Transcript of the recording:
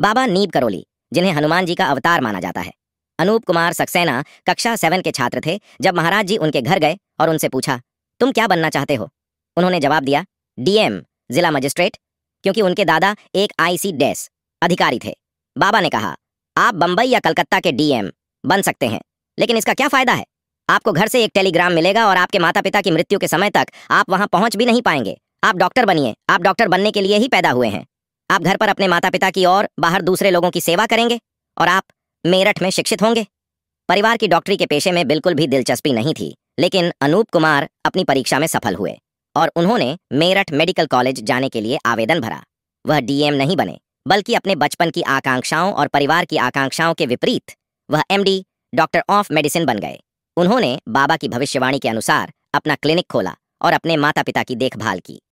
बाबा नीब करोली जिन्हें हनुमान जी का अवतार माना जाता है अनूप कुमार सक्सेना कक्षा सेवन के छात्र थे जब महाराज जी उनके घर गए और उनसे पूछा तुम क्या बनना चाहते हो उन्होंने जवाब दिया डीएम जिला मजिस्ट्रेट क्योंकि उनके दादा एक आईसी डैस अधिकारी थे बाबा ने कहा आप बंबई या कलकत्ता के डीएम बन सकते हैं लेकिन इसका क्या फायदा है आपको घर से एक टेलीग्राम मिलेगा और आपके माता पिता की मृत्यु के समय तक आप वहां पहुंच भी नहीं पाएंगे आप डॉक्टर बनिए आप डॉक्टर बनने के लिए ही पैदा हुए हैं आप घर पर अपने माता पिता की और बाहर दूसरे लोगों की सेवा करेंगे और आप मेरठ में शिक्षित होंगे परिवार की डॉक्टरी के पेशे में बिल्कुल भी दिलचस्पी नहीं थी लेकिन अनूप कुमार अपनी परीक्षा में सफल हुए और उन्होंने मेरठ मेडिकल कॉलेज जाने के लिए आवेदन भरा वह डीएम नहीं बने बल्कि अपने बचपन की आकांक्षाओं और परिवार की आकांक्षाओं के विपरीत वह एमडी डॉक्टर ऑफ मेडिसिन बन गए उन्होंने बाबा की भविष्यवाणी के अनुसार अपना क्लिनिक खोला और अपने माता पिता की देखभाल की